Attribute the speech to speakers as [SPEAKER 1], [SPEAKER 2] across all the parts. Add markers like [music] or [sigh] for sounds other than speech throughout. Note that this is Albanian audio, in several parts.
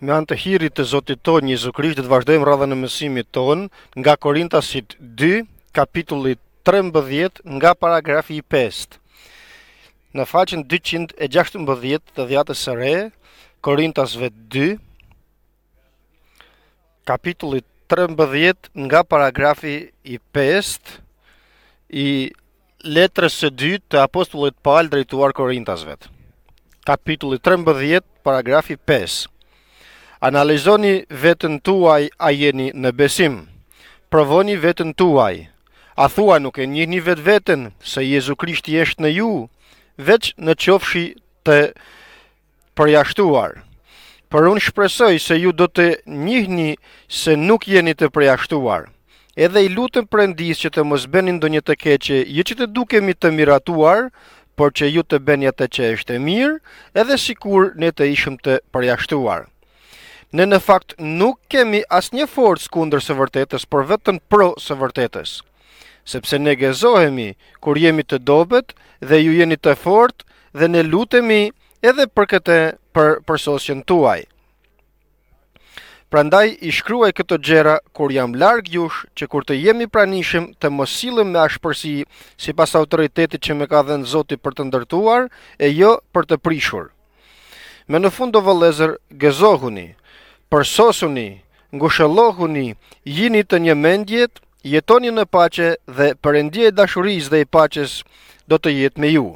[SPEAKER 1] Me anë të hirit të Zotit tonë, një Krisht, dhe të vazhdojmë radhe në mësimit tonë, nga Korintasit 2, kapitulli 13, nga paragrafi i 5. Në faqen 216 të dhjatës së re, Korintasve 2, kapitulli 13, nga paragrafi i 5, i letrës së 2 të apostullit palë drejtuar Korintasve. Kapitulli 13, paragrafi 5. Analizoni vetën tuaj a jeni në besim. Provoni vetën tuaj. A thua nuk e njihni vetë vetën se Jezu Krishti është në ju, veç në qofshi të përjashtuar. Por unë shpresoj se ju do të njihni se nuk jeni të përjashtuar. Edhe i lutëm endis që të mos benin do një të keqe, ju që të dukemi të miratuar, por që ju të benja të që është e mirë, edhe sikur ne të ishëm të përjashtuar ne në fakt nuk kemi asnjë forcë kundër së vërtetës, por vetëm pro së vërtetës. Sepse ne gëzohemi kur jemi të dobët dhe ju jeni të fortë dhe ne lutemi edhe për këtë për përsosjen tuaj. Prandaj i shkruaj këto gjëra kur jam larg jush, që kur të jemi pranishëm të mos sillem me ashpërsi sipas autoritetit që më ka dhënë Zoti për të ndërtuar e jo për të prishur. Me në fund do vëllëzër, gëzohuni, përsosuni, ngushëllohuni, jini të një mendjet, jetoni në pace dhe përendje e dashuris dhe i paces do të jetë me ju.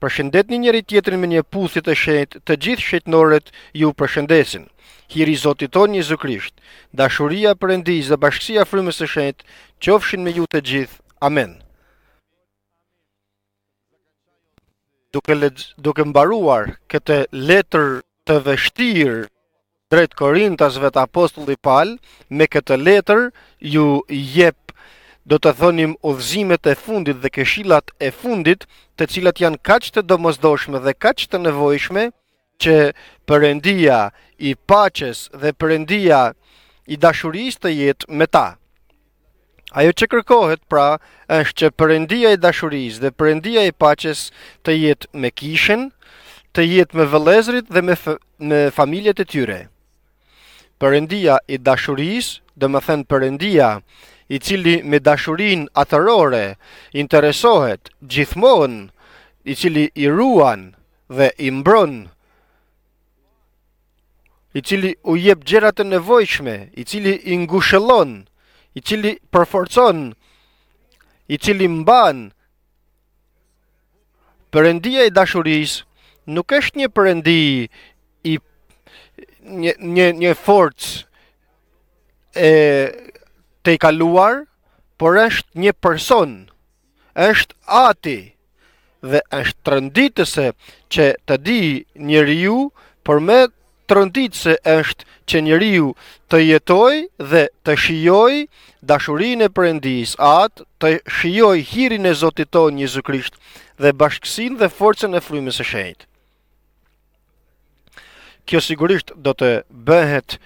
[SPEAKER 1] Përshëndet një njëri tjetërin me një puthit të shet, të gjithë shetënoret ju përshëndesin. Hiri Zotit ton Jezu Krisht, dashuria përendiz dhe bashkësia frymës të shet, qofshin me ju të gjithë. Amen. Duke, le, duke mbaruar këtë letër të vështirë, drejt Korintas vet apostulli Paul me këtë letër ju jep do të thonim udhëzimet e fundit dhe këshillat e fundit të cilat janë kaq të domosdoshme dhe kaq të nevojshme që Perëndia i paqes dhe Perëndia i dashurisë të jetë me ta. Ajo që kërkohet pra është që Perëndia i dashurisë dhe Perëndia i paqes të jetë me kishën, të jetë me vëllezrit dhe me me familjet e tyre përëndia i dashuris, dhe më thënë përëndia i cili me dashurin atërore interesohet gjithmonë, i cili i ruan dhe i mbron i cili u jep gjërat e nevojshme, i cili i ngushëllon, i cili përforcon, i cili mban. Perëndia i dashurisë nuk është një perëndi një një një forcë e të i kaluar, por është një person, është ati dhe është të rënditëse që të di një riu, për me të rënditëse është që një të jetoj dhe të shioj dashurin e përëndis, atë të shioj hirin e zotiton Jezu Krisht dhe bashkësin dhe forcen e frymës e shenjtë kjo sigurisht do të bëhet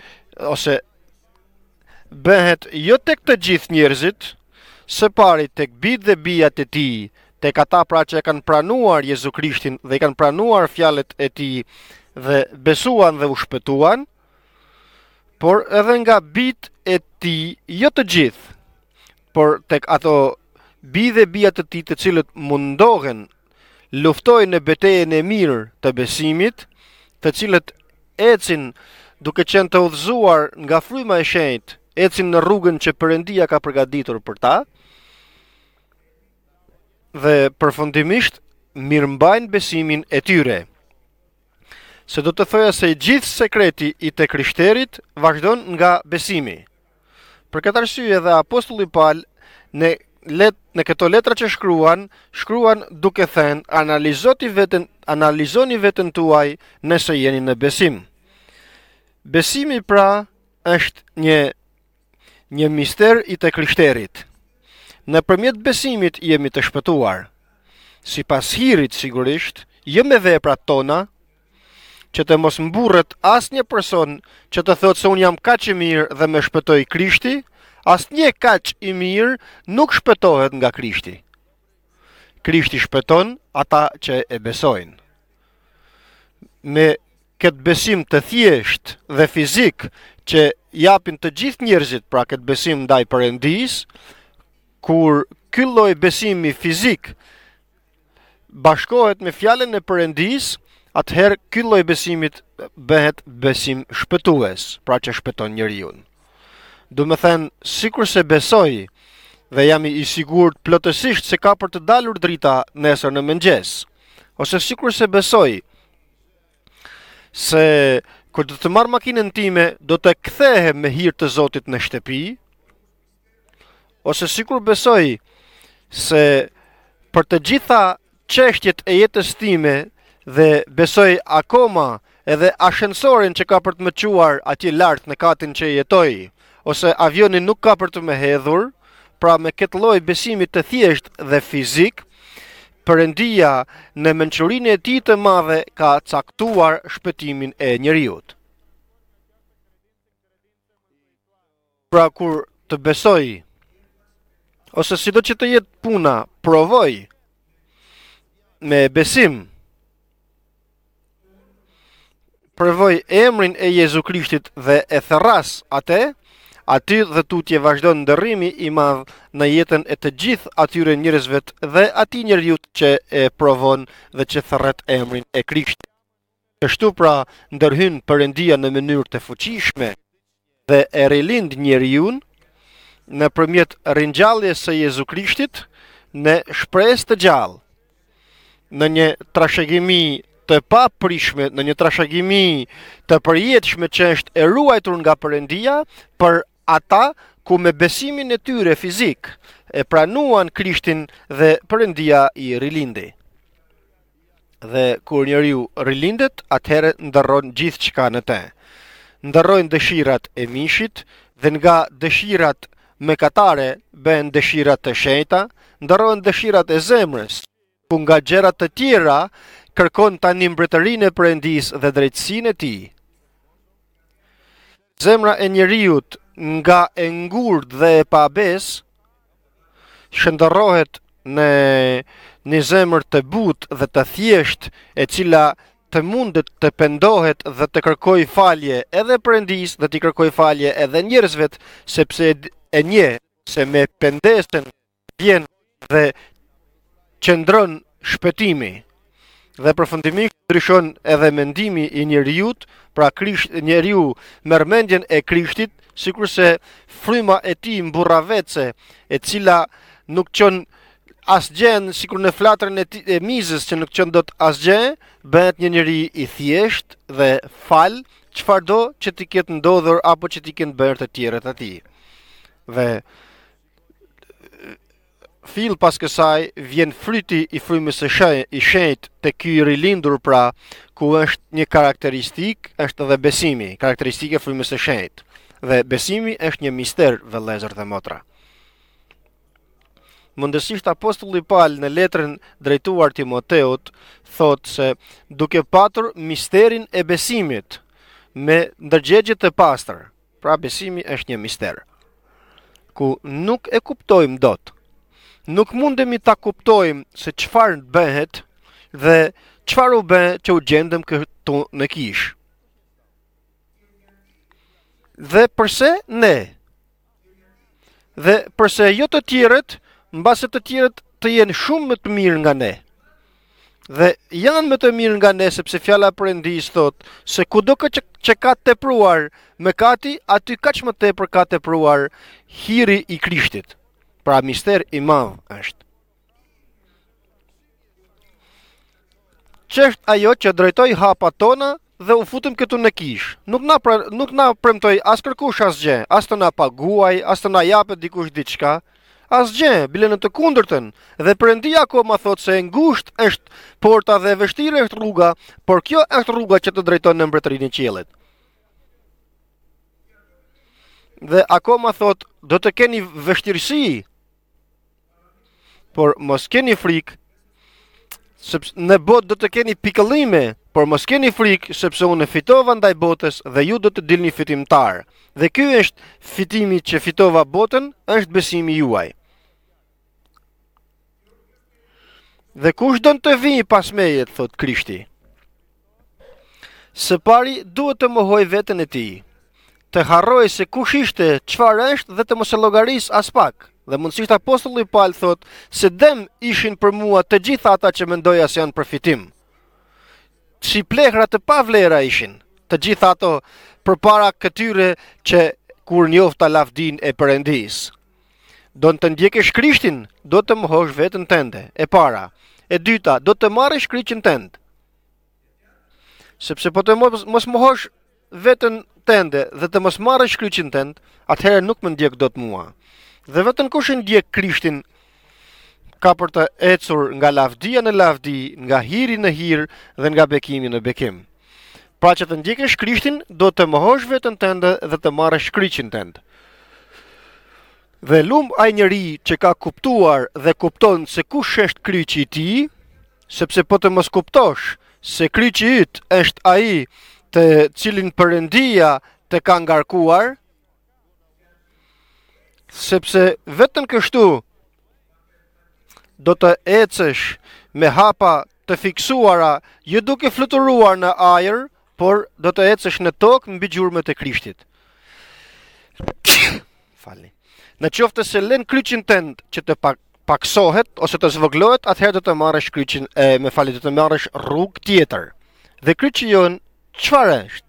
[SPEAKER 1] ose bëhet jo tek të gjithë njerëzit, së pari tek bitë dhe bijat e ti, tek ata pra që e kanë pranuar Jezu Krishtin dhe i kanë pranuar fjalet e ti dhe besuan dhe u shpëtuan, por edhe nga bit e ti, jo të gjithë, por tek ato bi dhe bia të ti të cilët mundohen luftojnë në betejën e mirë të besimit, të cilët ecin duke qenë të udhëzuar nga fryma e shenjt, ecin në rrugën që Perëndia ka përgatitur për ta. Dhe përfundimisht mirëmbajnë besimin e tyre. Se do të thoya se i gjithë sekreti i të krishterit vazhdon nga besimi. Për këtë arsye edhe apostulli Paul në let në këto letra që shkruan, shkruan duke thënë analizoni veten, analizoni veten tuaj nëse jeni në besim. Besimi pra është një një mister i të krishterit. Në përmjet besimit jemi të shpëtuar. Si pas hirit sigurisht, jemi jo dhe e pra tona, që të mos mburët as një person që të thotë se unë jam kach i mirë dhe me shpëtoj krishti, as një kach i mirë nuk shpëtohet nga krishti. Krishti shpëton ata që e besojnë. Me këtë besim të thjesht dhe fizik që japin të gjithë njerëzit pra këtë besim ndaj Perëndis, kur ky lloj besimi fizik bashkohet me fjalën e Perëndis, atëherë ky lloj besimit bëhet besim shpëtues, pra që shpëton njeriu. Do të thënë, sikur se besoj dhe jam i sigurt plotësisht se ka për të dalur drita nesër në mëngjes, ose sikur se besoj se kur do të marr makinën time do të kthehem me hir të Zotit në shtëpi ose sikur besoj se për të gjitha çështjet e jetës time dhe besoj akoma edhe ashensorin që ka për të më çuar atje lart në katin që jetoj ose avionin nuk ka për të më hedhur pra me këtë lloj besimit të thjesht dhe fizik përëndia në mençurin e ti të madhe ka caktuar shpëtimin e njëriut. Pra kur të besoj, ose si do që të jetë puna, provoj me besim, provoj emrin e Jezu Krishtit dhe e therras atë, aty dhe tutje vazhdon ndërrimi i madh në jetën e të gjithë atyre njerëzve dhe aty njeriu që e provon dhe që thërret emrin e Krishtit. Kështu pra ndërhyn Perëndia në mënyrë të fuqishme dhe e rilind njeriu në përmjet rinjalljes së Jezu Krishtit në shpresë të gjallë në një trashegimi të paprishme, në një trashegimi të përjetëshme që është e ruajtur nga përëndia për ata ku me besimin e tyre fizik e pranuan Krishtin dhe Perëndia i rilindi. Dhe kur njeriu rilindet, atëherë ndërron gjithçka në të. Ndërrojnë dëshirat e mishit dhe nga dëshirat me katare bëhen dëshirat të shenjta, ndërrojnë dëshirat e zemrës, ku nga gjerat të tjera kërkon të një mbretërin e përëndis dhe drejtsin e ti. Zemra e njeriut nga e ngurt dhe e pabes shndorrohet në një zemër të butë dhe të thjesht e cila të mundet të pendohet dhe të kërkoj falje edhe për endis dhe të kërkoj falje edhe njërzve sepse e nje se me pendesen vjen dhe qëndron shpetimi dhe përfundimisht ndryshon edhe mendimi i njëriut pra merr mërmendjen e krishtit sikur se fryma e ti mburravece, e cila nuk qën asgjë, sikur në flatrën e, e mizës që nuk qënë do të asgjë, bëhet një njëri i thjesht dhe fal qëfar do që ti kjetë ndodhur apo që ti kjetë bërë të tjere të ti. Dhe fill pas kësaj vjen fryti i frymës së shenjtë i shenjtë te ky i rilindur pra ku është një karakteristikë, është edhe besimi karakteristikë e frymës së shenjtë dhe besimi është një mister, vëlezër dhe motra. Mëndësisht apostulli palë në letrën drejtuar Timoteut, thotë se duke patur misterin e besimit me ndërgjegjit e pastër, pra besimi është një mister, ku nuk e kuptojmë dotë, nuk mundemi ta kuptojmë se qëfarën bëhet dhe qëfarën bëhet që u gjendëm këtu në kishë dhe përse ne. Dhe përse jo të tjerët, në base të tjerët të jenë shumë më të mirë nga ne. Dhe janë më të mirë nga ne, sepse fjala për endis thot, se ku do këtë që, që ka të pruar me kati, aty ka që më të për ka të pruar hiri i krishtit. Pra mister i ma është. Qështë ajo që drejtoj hapa tona, dhe u futëm këtu në kish. Nuk na pre, nuk na premtoi as kërkosh asgjë, as të na paguaj, as të na japë dikush diçka. Asgjë, bile në të kundërtën, dhe Perëndia akoma thotë se e ngushtë është porta dhe e vështirë është rruga, por kjo është rruga që të drejton në mbretërinë e qiellit. Dhe akoma thotë, do të keni vështirësi, por mos keni frikë, sepse në botë do të keni pikëllime, por mos keni frikë sepse unë fitova ndaj botës dhe ju do të dilni fitimtar. Dhe ky është fitimi që fitova botën, është besimi juaj. Dhe kush do të vijë pas meje, thot Krishti? Së pari duhet të mohoj veten e tij. Të harroj se kush ishte, çfarë është dhe të mos e llogaris as pak. Dhe mundësisht apostulli Paul thot se dëm ishin për mua të gjitha ata që mendoja se janë përfitim si plehra të pavlera ishin të gjitha ato për para këtyre që kur njofta lafdin e përendis. Do në të ndjekesh krishtin, do të mëhosh vetën tënde, e para. E dyta, do të marrë shkriqin tënde. Sepse po të mos, mos mëhosh vetën tënde dhe të mos marrë shkriqin tënde, atëherë nuk më ndjek do të mua. Dhe vetën kush ndjek krishtin, krishtin, ka për të ecur nga lavdia në lavdi, nga hiri në hir dhe nga bekimi në bekim. Pra që të ndjekësh Krishtin, do të mohosh vetën tënde dhe të marrësh të tënd. Dhe lum ai njëri që ka kuptuar dhe kupton se kush është kryqi i ti, tij, sepse po të mos kuptosh se kryqi i yt është ai të cilin Perëndia të ka ngarkuar, sepse vetëm kështu do të ecësh me hapa të fiksuara, jo duke fluturuar në ajër, por do të ecësh në tokë mbi gjurmët e Krishtit. [coughs] Falni. Në qoftë se lën kryqin tënd që të pak paksohet ose të zvoglohet, atëherë do të marrësh kryqin e me falë do të marrësh rrugë tjetër. Dhe kryqi jon çfarë është?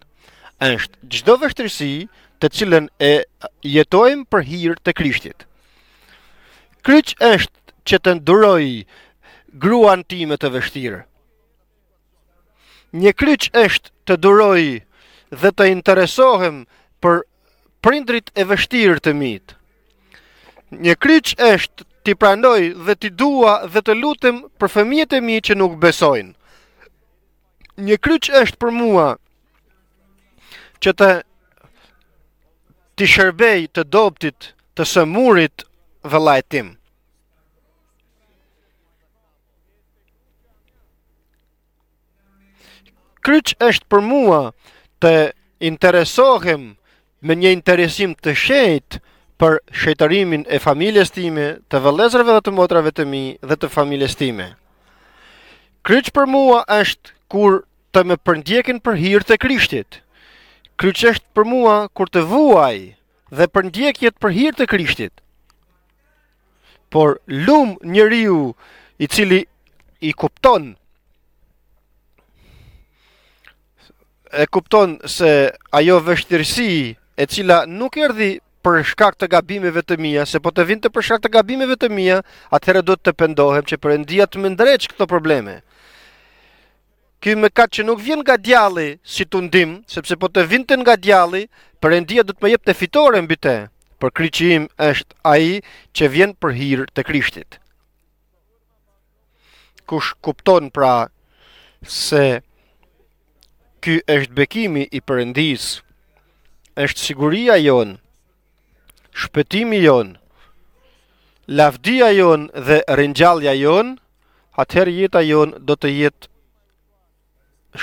[SPEAKER 1] Është çdo vështirësi të cilën e jetojmë për hir të Krishtit. Kryq është që të nduroj gruan time të vështirë. Një kryç është të duroj dhe të interesohem për prindrit e vështirë të mitë. Një kryç është t'i pranoj dhe t'i dua dhe të lutem për fëmijët e mi që nuk besojnë. Një kryç është për mua që të t'i shërbej të doptit të sëmurit dhe lajtimë. kryç është për mua të interesohem me një interesim të shejt për shejtërimin e familjes time, të vëllezërve dhe të motrave të mi dhe të familjes time. Kryç për mua është kur të më përndjekin për hir të Krishtit. Kryç është për mua kur të vuaj dhe përndjekjet për hir të Krishtit. Por lum njeriu i cili i kupton e kupton se ajo vështirësi e cila nuk erdhi për shkak të gabimeve të mia, se po të vinte për shkak të gabimeve të mia, atëherë do të pendohem që Perëndia të më ndreç këto probleme. Ky mëkat që nuk vjen nga djalli si ndim, sepse po të vinte nga djalli, Perëndia do të më jepte fitore mbi te. Për kriqim është ai që vjen për hir të Krishtit. Kush kupton pra se ky është bekimi i Perëndis. Është siguria jon, shpëtimi jon, lavdia jon dhe ringjallja jon, atëherë jeta jon do të jetë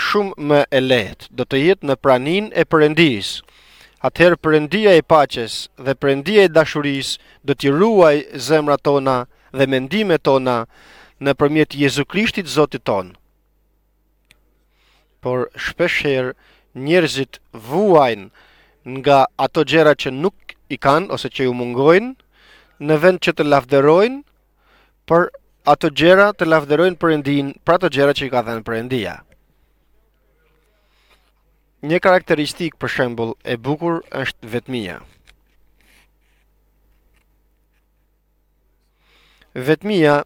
[SPEAKER 1] shumë më e lehtë, do të jetë në praninë e Perëndis. Atëherë Perëndia e paqes dhe Perëndia e dashurisë do t'i ruaj zemrat tona dhe mendimet tona nëpërmjet Jezu Krishtit Zotit tonë por shpeshherë njerëzit vuajnë nga ato gjëra që nuk i kanë ose që ju mungojnë në vend që të lavdërojnë për ato gjëra të lavdërojnë Perëndin për ato gjëra që i ka dhënë Perëndia. Një karakteristik për shembull e bukur është vetmia. Vetmia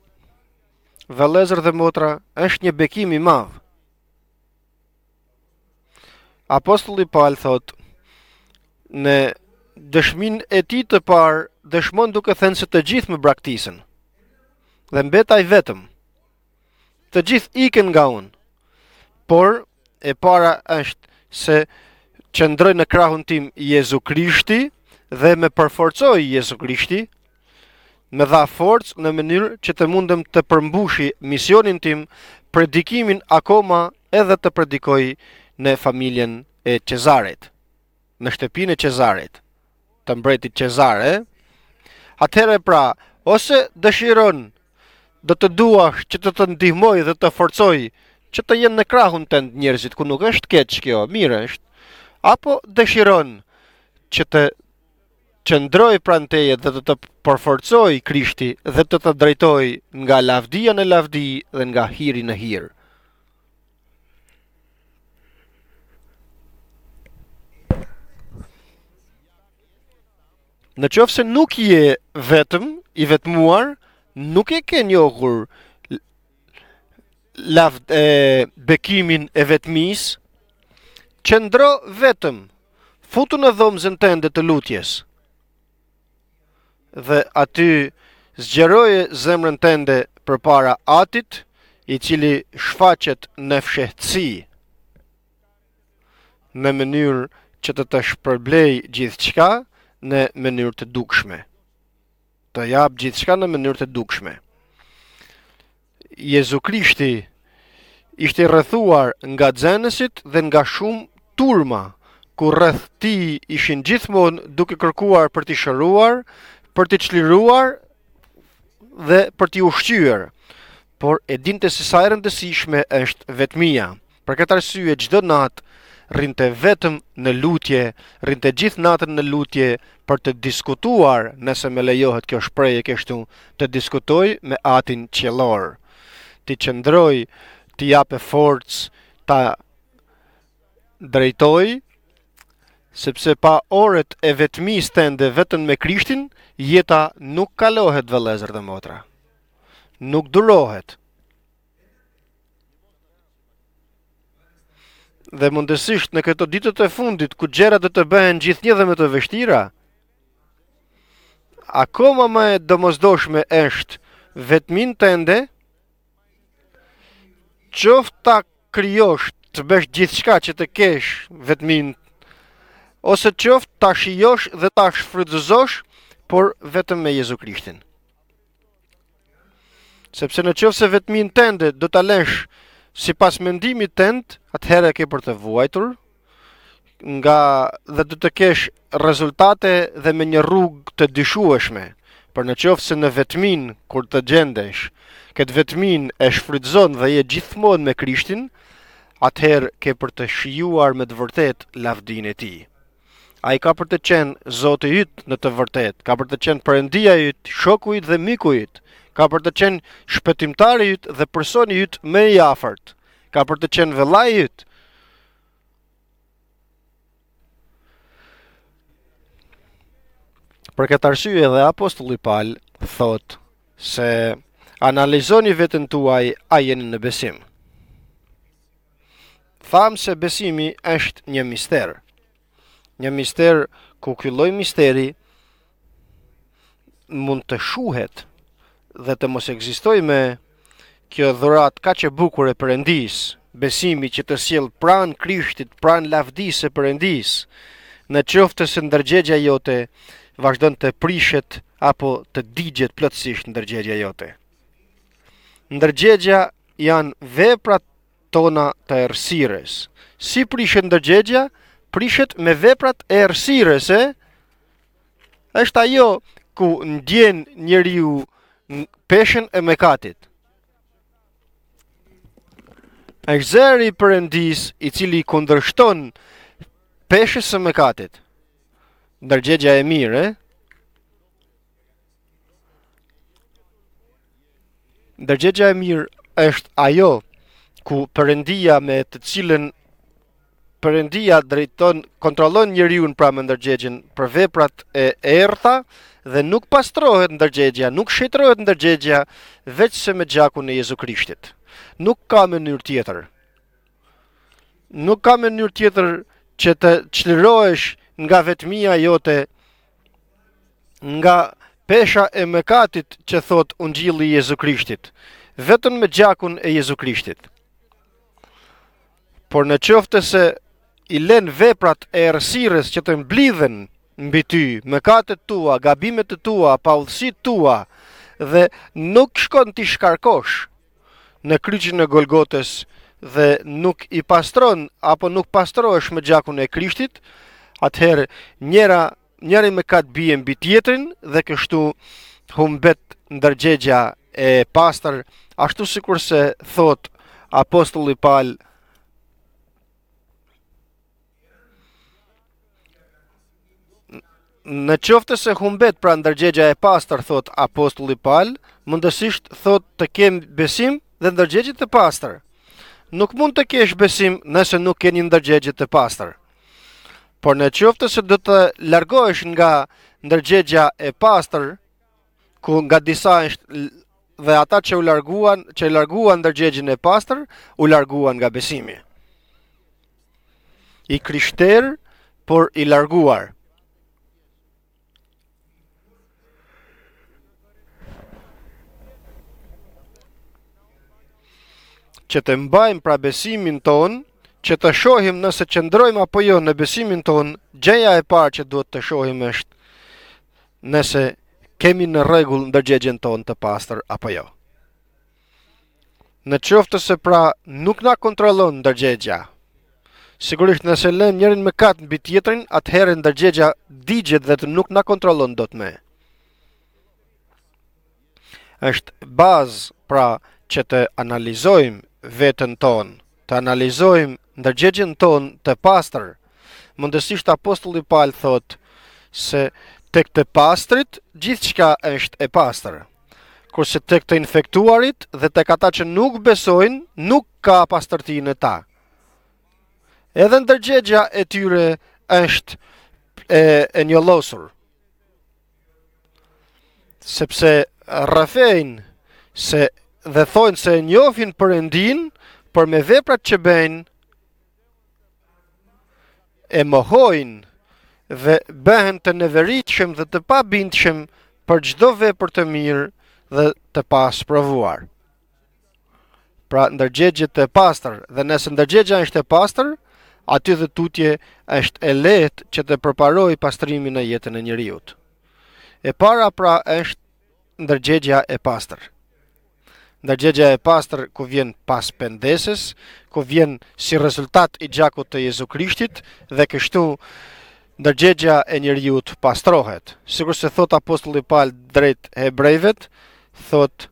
[SPEAKER 1] Vëllëzër dhe motra është një bekim i madh. Apostulli Paul thot në dëshmin e ti të par dëshmon duke thënë se të gjithë më braktisen dhe mbetaj vetëm të gjithë ikën nga unë por e para është se që në krahën tim Jezu Krishti dhe me përforcoj Jezu Krishti me dha forcë në mënyrë që të mundëm të përmbushi misionin tim predikimin akoma edhe të predikoj në familjen e Cezarit, në shtëpinë e Cezarit, të mbretit Cezare. Atëherë pra, ose dëshiron do të duash që të të ndihmoj dhe të forcoj që të jenë në krahun të njerëzit, ku nuk është keq kjo, mirë është, apo dëshiron që të qëndroj pranë teje dhe të të përforcoj Krishti dhe të të drejtoj nga lavdia në lavdi dhe nga hiri në hirë. në qofë se nuk je vetëm, i vetëmuar, nuk e ke njohur e, bekimin e vetëmis, që ndro vetëm, futu në dhomë tënde të lutjes, dhe aty zgjeroje zemrën tënde për para atit, i cili shfaqet në fshetësi, në mënyrë që të të shpërblej gjithë qka, dhe në mënyrë të dukshme. Të jap gjithçka në mënyrë të dukshme. Jezu Krishti ishte rrethuar nga xhenësit dhe nga shumë turma ku rreth ti ishin gjithmonë duke kërkuar për t'i shëruar, për t'i çliruar dhe për t'i ushqyer. Por e dinte se sa e rëndësishme është vetmia. Për këtë arsye çdo natë rrinte vetëm në lutje, rrinte gjithë natën në lutje për të diskutuar, nëse me lejohet kjo shprehje kështu, të diskutoj me Atin qelor, Ti qëndroj, ti jape forcë, ta drejtoj, sepse pa orët e vetëmi stende vetën me Krishtin, jeta nuk kalohet dhe lezër dhe motra. Nuk durohet. dhe mundësisht në këto ditët e fundit ku gjera do të bëhen gjithnjë dhe më të vështira, akoma më e domosdoshme është të ende, qoftë ta krijosh të bësh gjithçka që të kesh vetmin ose qoftë ta shijosh dhe ta shfrytëzosh por vetëm me Jezu Krishtin. Sepse në qoftë se vetmin tënde do ta lesh të si pas mendimi të endë, atëherë e ke për të vuajtur, nga dhe du të kesh rezultate dhe me një rrugë të dyshueshme, për në qofë se në vetmin, kur të gjendesh, këtë vetmin e shfrytëzon dhe je gjithmonë me krishtin, atëherë ke për të shijuar me të vërtet lavdin e ti. A i ka për të qenë zote jytë në të vërtet, ka për të qenë përëndia jytë, shoku dhe miku ka për të qenë shpëtimtari jytë dhe personi jytë me i afert, ka për të qenë vëllaj jytë. Për këtë arsye dhe apostulli palë thotë se analizoni vetën tuaj a jeni në besim. Thamë se besimi është një mister. Një mister ku kylloj misteri mund të shuhet dhe të mos ekzistoj me kjo dhurat ka që bukur e përëndis, besimi që të siel pran krishtit, pran lavdis e përëndis, në qoftë të ndërgjegja jote, vazhdojnë të prishet apo të digjet plëtsisht ndërgjegja jote. Ndërgjegja janë veprat tona të ersires. Si prishet ndërgjegja? Prishet me veprat e ersires, e? Eh? është ajo ku ndjen njeriu peshen e mekatit. E gjerë i përëndis i cili kundërshton peshes e mekatit. Ndërgjegja e mirë, eh? Ndërgjegja e mirë është ajo, ku përëndia me të cilën, përëndia drejton kontrolon njëriun pra me ndërgjegjin, për veprat e ertha, dhe nuk pastrohet ndërgjegja, nuk shetrohet ndërgjegja, veç se me gjakun e Jezu Krishtit. Nuk ka mënyrë tjetër. Nuk ka mënyrë tjetër që të qlirohesh nga vetëmia jote, nga pesha e mëkatit që thot unë i Jezu Krishtit, vetën me gjakun e Jezu Krishtit. Por në qoftë se i len veprat e rësires që të mblidhen mbi ty, mëkatet tua, gabimet të tua, paudhësit tua, dhe nuk shkon t'i shkarkosh në kryqin e Golgotës dhe nuk i pastron apo nuk pastrohesh me gjakun e Krishtit, atëherë njëra njëri me katë bie mbi tjetrin dhe kështu humbet ndërgjegja e pastër, ashtu sikurse thot apostulli Paul Në qoftë se humbet pra ndërgjegja e pastër, thot apostulli Paul, mundësisht thot të kemë besim dhe ndërgjegjit të pastër. Nuk mund të kesh besim nëse nuk ke një ndërgjegjit të pastër. Por në qoftë se do të largohesh nga ndërgjegja e pastër, ku nga disa është dhe ata që u larguan, që u larguan ndërgjegjin e pastër, u larguan nga besimi. I krishterë, por i larguarë. që të mbajmë pra besimin tonë, që të shohim nëse qëndrojmë apo jo në besimin tonë, gjeja e parë që duhet të shohim është nëse kemi në regullë në dërgjegjen tonë të pastor apo jo. Në qoftë të se pra nuk nga kontrolon në dërgjegja, sigurisht nëse lem njërin me katë në bitë jetrin, atë në dërgjegja digjet dhe të nuk nga kontrolon do të me. është bazë pra që të analizojmë vetën tonë, të analizojmë ndërgjegjen tonë të pastër. Mundësisht apostulli Paul thot se tek të pastrit gjithçka është e pastër. Kurse tek të infektuarit dhe tek ata që nuk besojnë, nuk ka pastërti në ta. Edhe ndërgjegja e tyre është e, e një losur. Sepse rëfejnë se dhe thonë se njofin endin, për me veprat që bëjnë e mohojnë dhe bëhen të neveritëshem dhe të pa bindëshem për gjdo vepër të mirë dhe të pas provuar. Pra ndërgjegjit e pastër dhe nëse ndërgjegja është e pastër, aty dhe tutje është e letë që të përparoj pastrimin në jetën e njëriut. E para pra është ndërgjegja e pastër. Ndërgjegja e pastër ku vjen pas pendesës, ku vjen si rezultat i gjakut të Jezu Krishtit dhe kështu ndardhja e njerëzit pastrohet. Sikur se thot apostulli Paul drejt Hebrejve, thot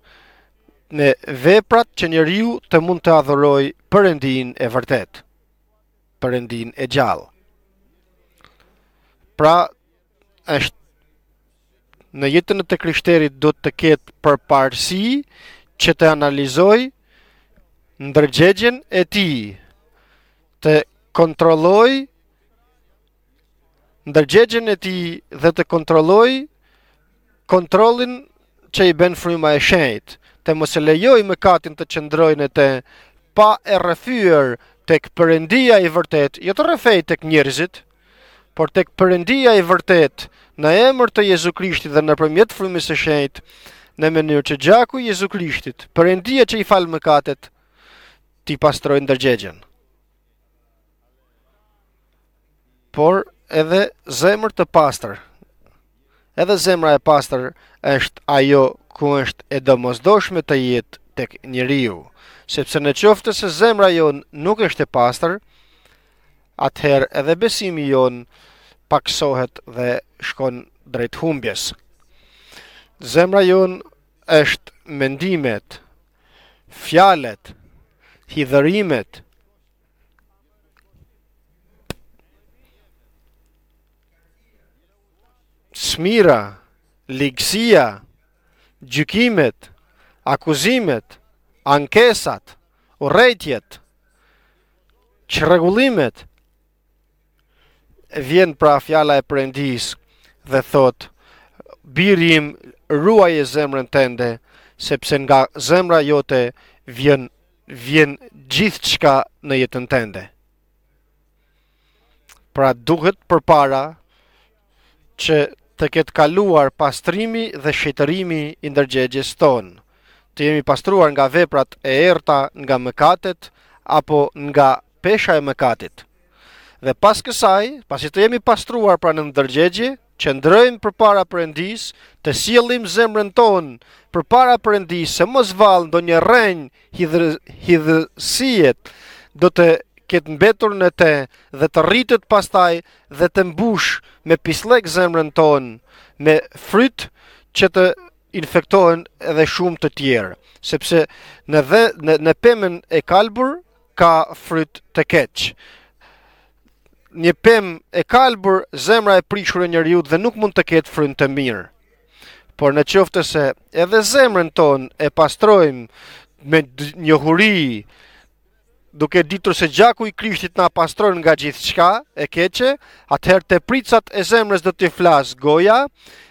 [SPEAKER 1] me veprat që njeriu të mund të adhuroj perëndinë e vërtet, perëndinë e gjallë. Pra është në jetën e të krishterit do të ketë përparësi që të analizoj ndërgjegjen e ti, të kontrolloj ndërgjegjen e ti dhe të kontrolloj kontrolin që i ben fryma e shenjtë, të mos e lejoj me katin të qëndrojnë e të pa e rëfyër të këpërendia i vërtet, jo të rëfej të kënjërzit, por të këpërendia i vërtet në emër të Jezu Krishti dhe në përmjet frymës e shenjtë, në mënyrë që gjaku i Jezu Krishtit, përëndia që i falë mëkatet, ti pastrojnë dërgjegjen. Por edhe zemër të pastër, edhe zemra e pastër është ajo ku është e domosdoshme të jetë tek njeriu, sepse në qoftë se zemra jon nuk është e pastër, atëherë edhe besimi jon paksohet dhe shkon drejt humbjes zemra jonë është mendimet, fjalet, hidhërimet. Smira, ligësia, gjykimet, akuzimet, ankesat, urrëtitjet, çrregullimet vjen pra fjala e prendis dhe thotë birim ruaj e zemrën tënde, sepse nga zemra jote vjen, vjen gjithë qka në jetën tënde. Pra duhet për para që të ketë kaluar pastrimi dhe shqeterimi i ndërgjegjes tonë, të jemi pastruar nga veprat e erta nga mëkatet apo nga pesha e mëkatit. Dhe pas kësaj, pasi të jemi pastruar pra në ndërgjegje, qëndrojmë për para për endis, të sielim zemrën tonë për para për endis, se mos zvalë ndo një rrenjë hithësijet, do të këtë mbetur në te dhe të rritët pastaj dhe të mbush me pislek zemrën tonë, me frytë që të infektohen edhe shumë të tjerë, sepse në, dhe, në, në e kalbur ka frytë të keqë një pem e kalbur, zemra e prishur e njeriu dhe nuk mund të ketë frym të mirë. Por në qoftë se edhe zemrën tonë e pastrojmë me njohuri, duke ditur se gjaku i Krishtit na pastron nga gjithçka e keqe, atëherë të pricat e zemrës do të flas goja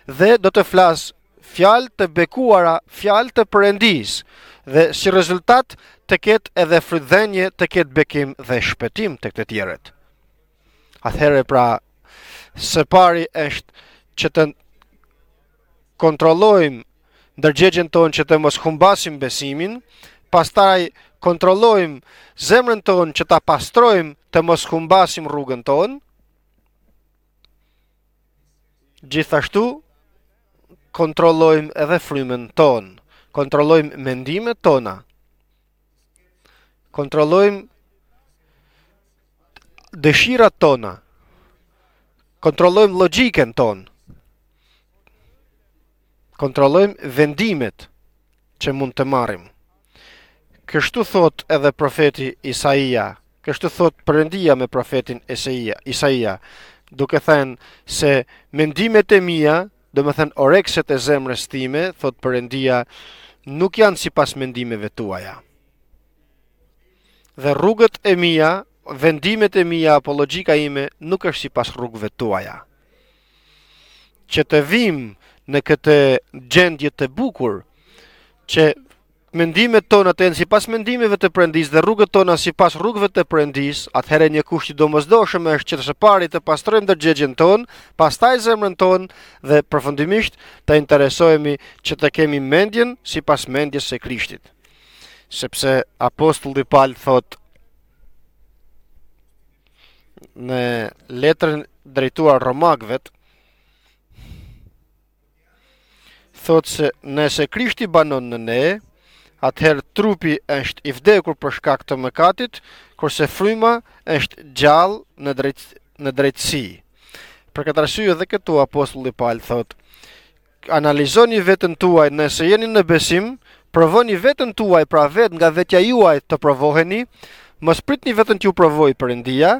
[SPEAKER 1] dhe do të flas fjalë të bekuara, fjalë të përendis dhe si rezultat të ketë edhe frydhënje, të ketë bekim dhe shpëtim të këtë tjerët. Atëherë pra së pari është që të kontrollojmë ndërgjegjen tonë që të mos humbasim besimin, pastaj kontrollojmë zemrën tonë që ta pastrojmë të mos humbasim rrugën tonë. Gjithashtu kontrollojmë edhe frymën tonë, kontrollojmë mendimet tona. Kontrollojmë dëshirat tona. Kontrollojm logjikën ton. Kontrollojm vendimet që mund të marrim. Kështu thot edhe profeti Isaia. Kështu thot Perëndia me profetin Isaia, duke thënë se mendimet e mia, dhe të thënë orekset e zemrës time, thot Perëndia, nuk janë sipas mendimeve tuaja. Dhe rrugët e mia vendimet e mija apo logika ime nuk është si pas rrugëve tuaja. Që të vim në këtë gjendje të bukur, që mendimet tona të jenë si pas mendimeve të prendis dhe rrugët tona si pas rrugëve të prendis, atëhere një kushti do mëzdoshëm është që të sëpari të pastrojmë dhe gjegjen ton, pastaj zemrën ton dhe përfundimisht të interesojemi që të kemi mendjen si pas mendjes e krishtit. Sepse apostulli palë thotë, në letrën drejtuar romakëve thotë se nëse Krishti banon në ne, atëherë trupi është i vdekur për shkak të mëkatit, kurse fryma është gjallë në drejt në drejtësi. Për këtë arsye edhe këtu apostulli Paul thotë Analizoni vetën tuaj nëse jeni në besim, provoni vetën tuaj pra vetë nga vetja juaj të provoheni, mos pritni vetën t'ju provojë Perëndia,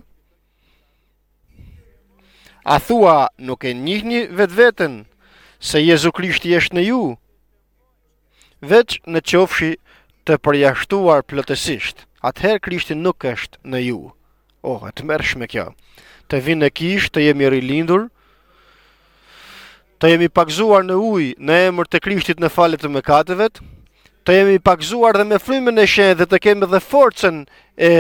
[SPEAKER 1] A thua nuk e njihni vetë vetën se Jezu Krishti është në ju? Veç në qofshi të përjashtuar plotësisht, atëherë Krishti nuk është në ju. Oh, e të mërshme kjo. Të vinë në kishë, të jemi rilindur, të jemi pakzuar në ujë në emër të Krishtit në falet të mëkateve, të jemi pakzuar dhe me frymën e shenjtë dhe të kemi dhe forcën e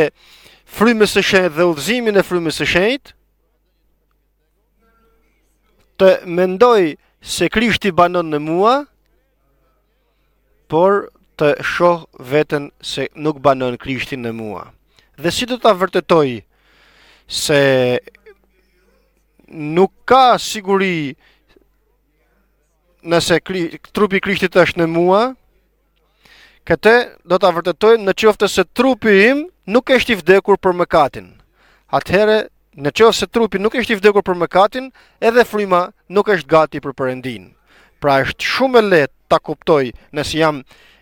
[SPEAKER 1] frymës së shenjtë dhe udhëzimin e frymës së shenjtë, të mendoj se Krishti banon në mua, por të shoh veten se nuk banon Krishti në mua. Dhe si do ta vërtetoj se nuk ka siguri nëse kri, trupi i Krishtit është në mua, këte do ta vërtetoj në qoftë se trupi im nuk është i vdekur për mëkatin. Atëherë Në qovë se trupi nuk është i vdekur për mëkatin, edhe fryma nuk është gati për përëndin. Pra është shumë e letë ta kuptoj nësë jam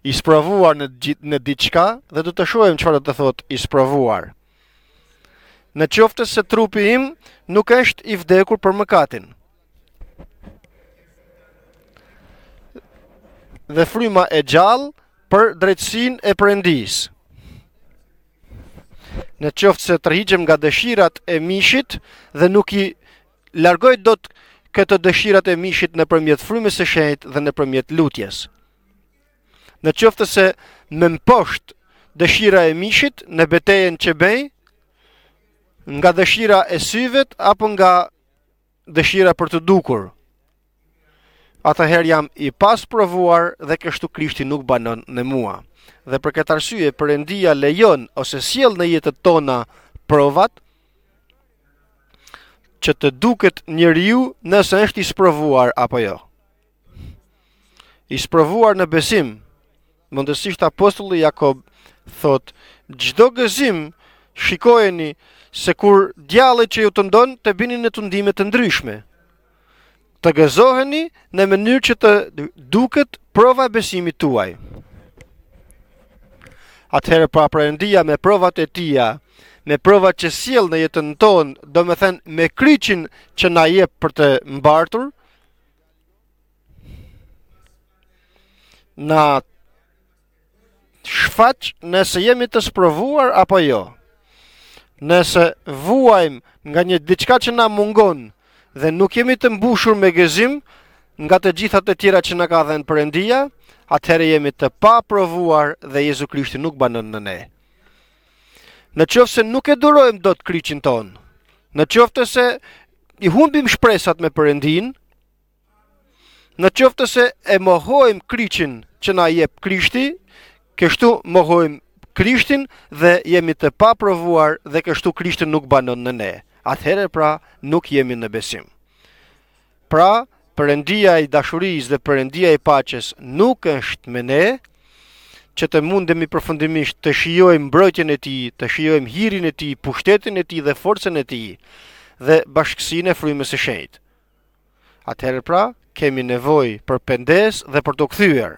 [SPEAKER 1] ispravuar në, në diqka dhe du të shuajmë që farë të thot ispravuar. Në qoftë se trupi im nuk është i vdekur për mëkatin. Dhe fryma e gjallë për drejtsin e përëndisë në qoftë se të rrigjem nga dëshirat e mishit dhe nuk i largoj do të dëshirat e mishit në përmjet frymës së shenjt dhe në përmjet lutjes. Në qoftë se më mposht dëshira e mishit në betejen që bej, nga dëshira e syvet apo nga dëshira për të dukur. Atëherë jam i pasprovuar provuar dhe kështu krishti nuk banon në mua dhe për këtë arsye Perëndia lejon ose sjell në jetën tona provat që të duket njeriu nëse është i sprovuar apo jo. I sprovuar në besim, mendësisht apostulli Jakob thot, çdo gëzim shikojeni se kur djalli që ju tundon të bini në tundime të ndryshme. Të gëzoheni në mënyrë që të duket prova e besimit tuaj atëherë pra prendia me provat e tia, me provat që siel në jetën tonë, do me thënë me kryqin që na je për të mbartur, na shfaq nëse jemi të sprovuar apo jo. Nëse vuajm nga një diçka që na mungon dhe nuk jemi të mbushur me gëzim nga të gjitha të tjera që na ka dhënë Perëndia, atëherë jemi të paprovuar dhe Jezu Krishti nuk banon në ne. Në qoftë se nuk e durojmë dot kryqin ton, në qoftë se i humbim shpresat me Perëndin, në qoftë se e mohojmë kryqin që na jep Krishti, kështu mohojmë Krishtin dhe jemi të paprovuar dhe kështu Krishti nuk banon në ne. Atëherë pra nuk jemi në besim. Pra, përëndia i dashuris dhe përëndia i paches nuk është me ne, që të mundemi përfundimisht të shiojmë mbrojtjen e tij, të shiojmë hirin e tij, pushtetin e tij dhe forcën e tij dhe bashkësinë e frymës së shenjtë. Atëherë pra, kemi nevojë për pendesë dhe për të kthyer.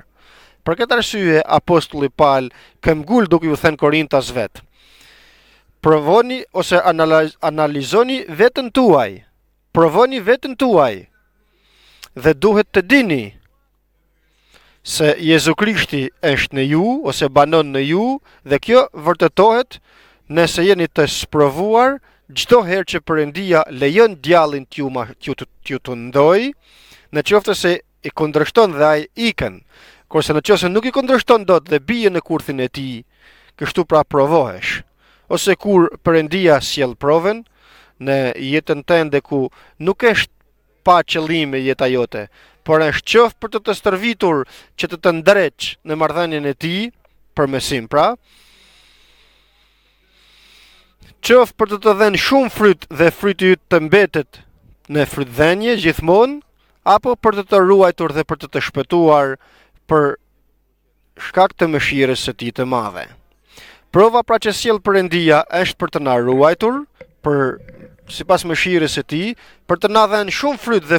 [SPEAKER 1] Për këtë arsye apostulli Paul këmbgul duke u thënë Korintas vet. Provoni ose analizoni veten tuaj. Provoni veten tuaj dhe duhet të dini se Jezu Krishti është në ju ose banon në ju dhe kjo vërtetohet nëse jeni të sprovuar gjdo herë që përëndia lejon djalin t'ju t'ju t'ju të ndoj, në qoftë se i kondrështon dhe aj ikën, kurse në qoftë se nuk i kondrështon do të dhe bije në kurthin e ti, kështu pra provohesh, ose kur përëndia s'jel proven, në jetën të ende ku nuk është pa qëllim jeta jote, por është qof për të të stërvitur që të të ndreq në mardhenjen e ti, për mesim pra, qof për të të dhenë shumë fryt dhe fryt ju të mbetet në fryt dhenje gjithmon, apo për të të ruajtur dhe për të të shpëtuar për shkak të mëshirës së ti të madhe. Prova pra që siel për endia është për të ruajtur, për si pas më tij, e ti, për të na dhenë shumë fryt dhe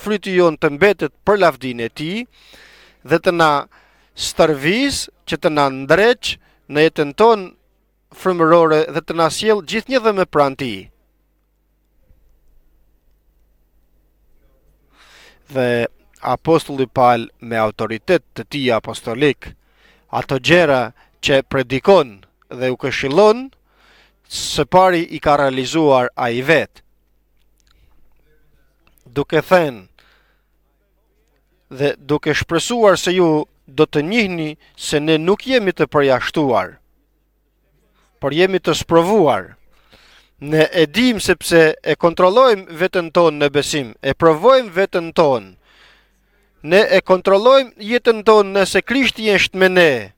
[SPEAKER 1] fryti, i jonë të mbetet për lavdinë e ti, dhe të na stërviz që të na ndreq në jetën tonë frymërore dhe të na sjellë gjithë një dhe me pran ti. Dhe apostulli pal me autoritet të ti apostolik, ato gjera që predikon dhe u këshilon, se pari i ka realizuar a i vetë. Duke thënë dhe duke shpresuar se ju do të njihni se ne nuk jemi të përjashtuar, por jemi të sprovuar. Ne e dim sepse e kontrollojmë veten ton në besim, e provojmë veten ton. Ne e kontrollojmë jetën ton nëse Krishti është me ne. Ne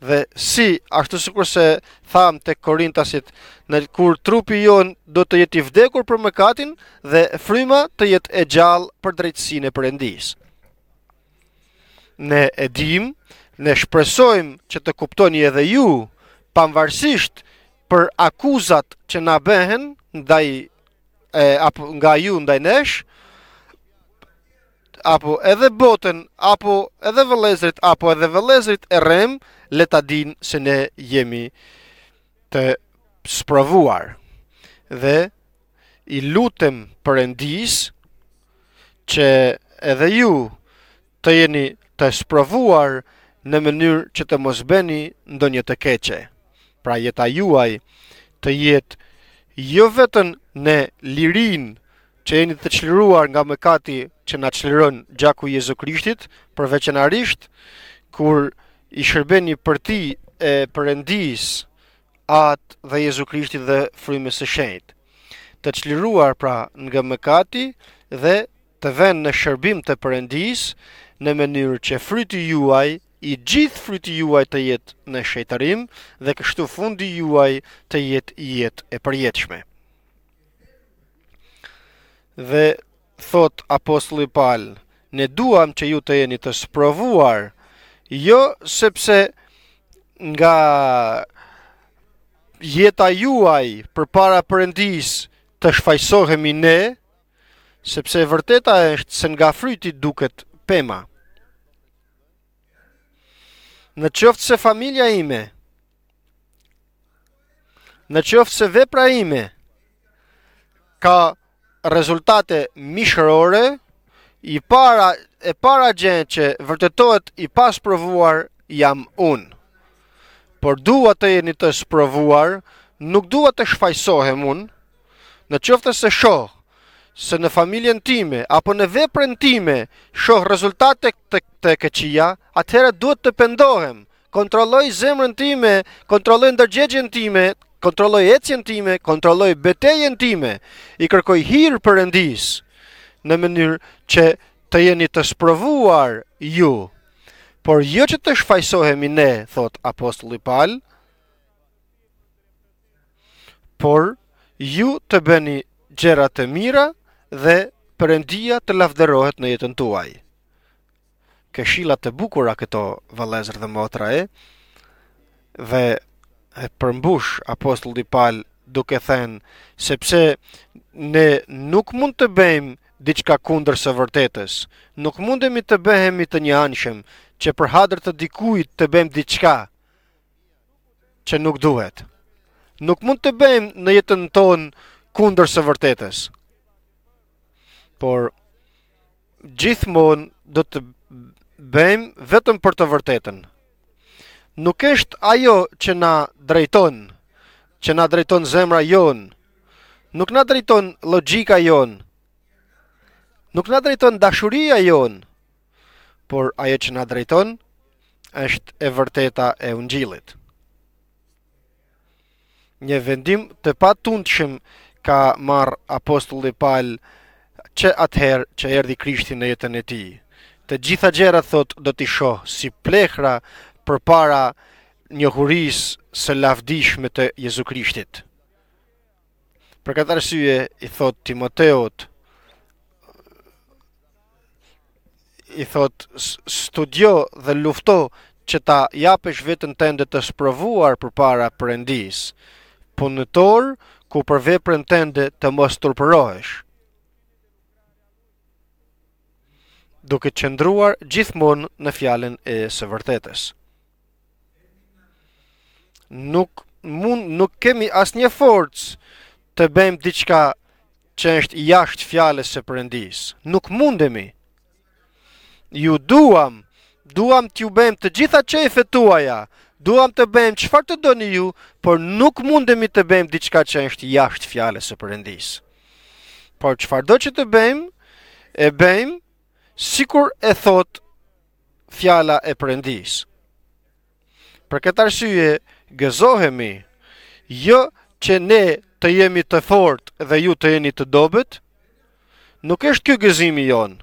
[SPEAKER 1] dhe si ashtu sikur se tham tek Korintasit në kur trupi jon do të jetë i vdekur për mëkatin dhe fryma të jetë e gjallë për drejtësinë e Perëndis. Ne e dim, ne shpresojmë që të kuptoni edhe ju pavarësisht për akuzat që na bëhen ndaj apo nga ju ndaj nesh, apo edhe botën, apo edhe vëlezrit, apo edhe vëlezrit e rem, le ta din se ne jemi të sprovuar. Dhe i lutem Perëndis që edhe ju të jeni të sprovuar në mënyrë që të mos bëni ndonjë të keqe. Pra jeta juaj të jetë jo vetëm në lirinë që jeni të çliruar nga mëkati që na çliron gjaku i Jezu Krishtit, për kur i shërbeni për ti e Perëndis atë dhe Jezu Krishti dhe frymës së shenjtë. Të çliruar pra nga mëkati dhe të vënë në shërbim të Perëndis në mënyrë që fryti juaj i gjithë fryti juaj të jetë në shëjtarim dhe kështu fundi juaj të jetë jetë e përjetshme. Dhe thot apostulli Paul, ne duam që ju të jeni të sprovuar, jo sepse nga jeta juaj për para përëndis të shfajsohemi ne, sepse vërteta është se nga fryti duket pema. Në qoftë se familja ime, në qoftë se vepra ime, ka rezultate mishërore, i para, e para gjenë që vërtetohet i pas provuar jam unë. Por dua të jeni të sprovuar, nuk dua të shfajsohem unë, në çoftë se shohë, se në familjen time, apo në veprën time, shohë rezultate të, të këqia, atëherë duhet të pendohem, kontrolloj zemrën time, kontrolloj ndërgjegjen time, kontrolloj ecjen time, kontrolloj betejen time, i kërkoj hir përëndis, në mënyrë që të jeni të shprovuar ju. Por jo që të shfajsohemi ne, thot apostulli Paul, por ju të bëni gjera të mira dhe përëndia të lafderohet në jetën tuaj. Këshilat të bukura këto valezër dhe motra e, dhe e përmbush apostulli Paul duke thënë sepse ne nuk mund të bëjmë diçka kundër së vërtetës, nuk mundemi të bëhemi të një anshëm që për hadër të dikujt të bëjmë diçka që nuk duhet. Nuk mund të bëjmë në jetën tonë kundër së vërtetës. Por gjithmonë do të bëjmë vetëm për të vërtetën nuk është ajo që na drejton, që na drejton zemra jon, nuk na drejton logjika jon, nuk na drejton dashuria jon, por ajo që na drejton është e vërteta e Ungjillit. Një vendim të patundshëm ka marr apostulli Paul që atëherë që erdhi Krishti në jetën e tij. Të gjitha gjërat thotë do t'i shoh si plehra për para njohuris së lavdishme të Jezu Krishtit. Për këtë arsye, i thot Timoteot, i thot studio dhe lufto që ta japesh vetën tënde të sprovuar përpara Perëndis, punëtor ku për veprën tënde të mos turpërohesh. Duke qëndruar gjithmonë në fjalën e së vërtetës nuk mund nuk kemi asnjë forcë të bëjmë diçka që është jashtë fjalës së Perëndis. Nuk mundemi. Ju duam, duam t'ju bëjmë të gjitha çëfet tuaja. Duam të bëjmë çfarë të doni ju, por nuk mundemi të bëjmë diçka që është jashtë fjalës së Perëndis. Por çfarë do që të bëjmë, e bëjmë sikur e thot fjala e Perëndis. Për këtë arsye, gëzohemi, jo që ne të jemi të fort dhe ju të jeni të dobet, nuk është kjo gëzimi jonë.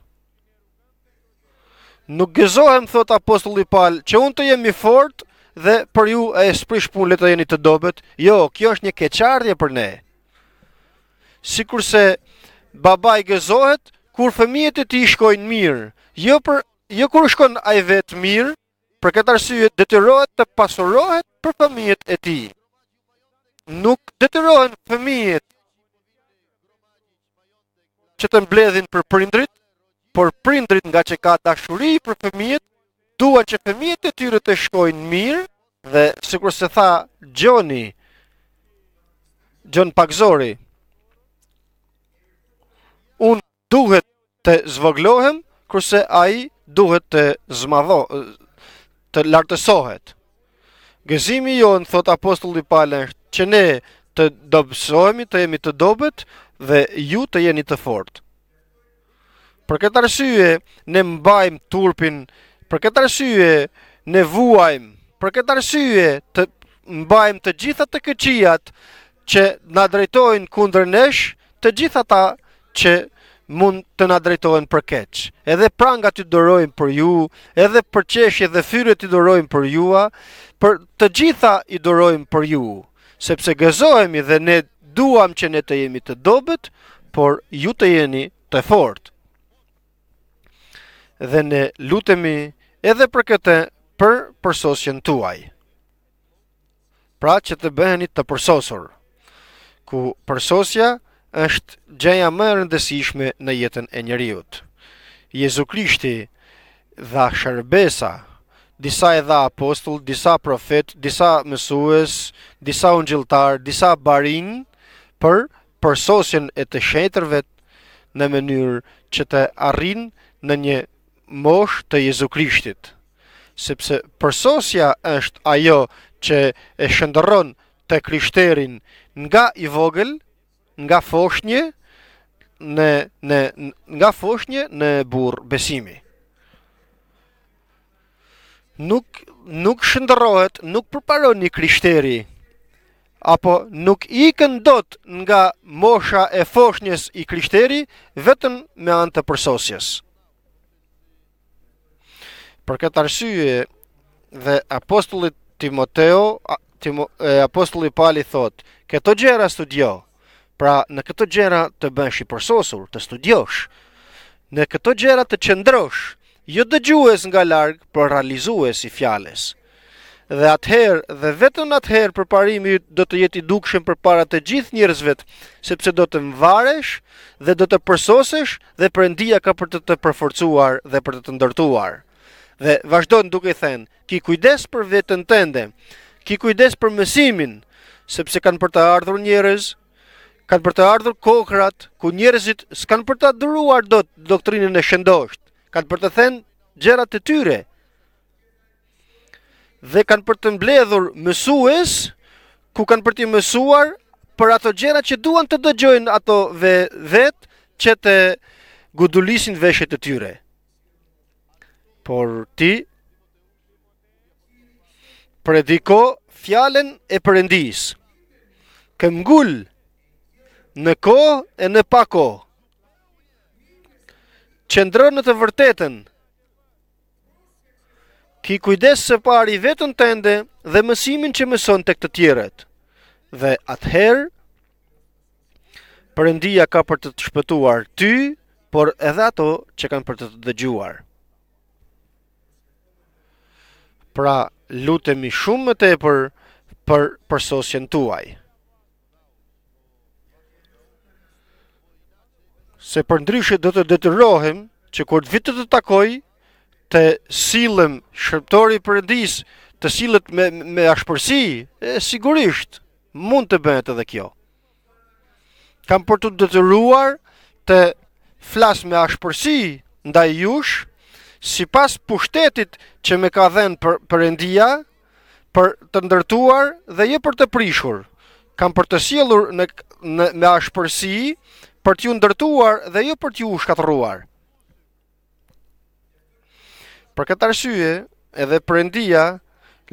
[SPEAKER 1] Nuk gëzohem, thot apostulli Paul, që unë të jemi fort dhe për ju e sprish punë të jeni të dobet, jo, kjo është një keqardje për ne. Si kurse baba i gëzohet, kur fëmijet e ti shkojnë mirë, jo për, jo kur shkojnë ajvet mirë, Për këtë arsye detyrohet të pasurohet për fëmijët e tij. Nuk detyrohen fëmijët që të mbledhin për prindrit, por prindrit nga që ka dashuri për fëmijët, duan që fëmijët e tyre të shkojnë mirë dhe sikur se tha Gjoni, Gjon Pakzori, unë duhet të zvoglohem, kurse a i duhet të zmadho, të lartësohet. Gëzimi jonë, thot apostulli palen, që ne të dobësohemi, të jemi të dobet dhe ju të jeni të fort. Për këtë arsye, ne mbajmë turpin, për këtë arsye, ne vuajmë, për këtë arsye, të mbajmë të gjitha të këqijat që na drejtojnë kundër nesh, të gjitha ta që nështë, mund të na drejtohen për keq. Edhe pranga të dorojm për ju, edhe për çeshje dhe fyre të dorojm për ju, për të gjitha i dorojm për ju, sepse gëzohemi dhe ne duam që ne të jemi të dobët, por ju të jeni të fortë. Dhe ne lutemi edhe për këtë për përsosjen tuaj. Pra që të bëheni të përsosur. Ku përsosja është gjëja më e rëndësishme në jetën e njeriu. Jezu Krishti dha shërbesa, disa e dha apostull, disa profet, disa mësues, disa ungjilltar, disa barin për përsosjen e të shetërve në mënyrë që të arrin në një mosh të Jezu Krishtit. Sepse përsosja është ajo që e shëndëron të krishterin nga i vogël, nga foshnje në në nga foshnje në burr besimi. Nuk nuk shndërrohet, nuk përparon një krishteri apo nuk ikën dot nga mosha e foshnjës i krishteri vetëm me anë të përsosjes. Për këtë arsye dhe apostulli Timoteo Timo, apostulli Pali thot, këto gjëra studio, Pra, në këto gjëra të bësh i përsosur, të studiosh, në këto gjëra të qëndrosh, jo dëgjues nga larg, por realizues i fjalës. Dhe atëherë dhe vetëm atëherë përparimi yt do të jetë i dukshëm përpara të gjithë njerëzve, sepse do të mvaresh dhe do të përsosesh dhe Perëndia ka për të të përforcuar dhe për të të ndërtuar. Dhe vazhdon duke thënë, "Ki kujdes për veten tënde. Ki kujdes për mësimin, sepse kanë për të ardhur njerëz kanë për të ardhur kokrat, ku njerëzit s'kan për të adhuruar dot doktrinën e shëndosht, kanë për të thënë gjërat e tyre. Dhe kanë për të mbledhur mësues ku kanë për të mësuar për ato gjëra që duan të dëgjojnë ato ve vet që të gudulisin veshët e tyre. Por ti prediko fjalën e Perëndis. Këm në kohë e në pa ko, Qëndrën në të vërtetën, ki kujdes se pari vetën tënde dhe mësimin që mëson të këtë tjeret. Dhe atëherë, përëndia ka për të të shpëtuar ty, por edhe ato që kanë për të të dëgjuar. Pra, lutemi shumë më tepër për përsosjen tuaj. se për ndryshe dhe të detyrohem që kur të vitë të takoj, të silëm shërptori për endis, të silët me ashpërsi, e sigurisht mund të bëhet edhe kjo. Kam për të detyruar të flas me ashpërsi nda i jush, si pas pushtetit që me ka dhenë për endia, për të ndërtuar dhe je jo për të prishur. Kam për të silur me ashpërsi, për t'ju ndërtuar dhe jo për t'ju shkatëruar. Për këtë arsye, edhe Perëndia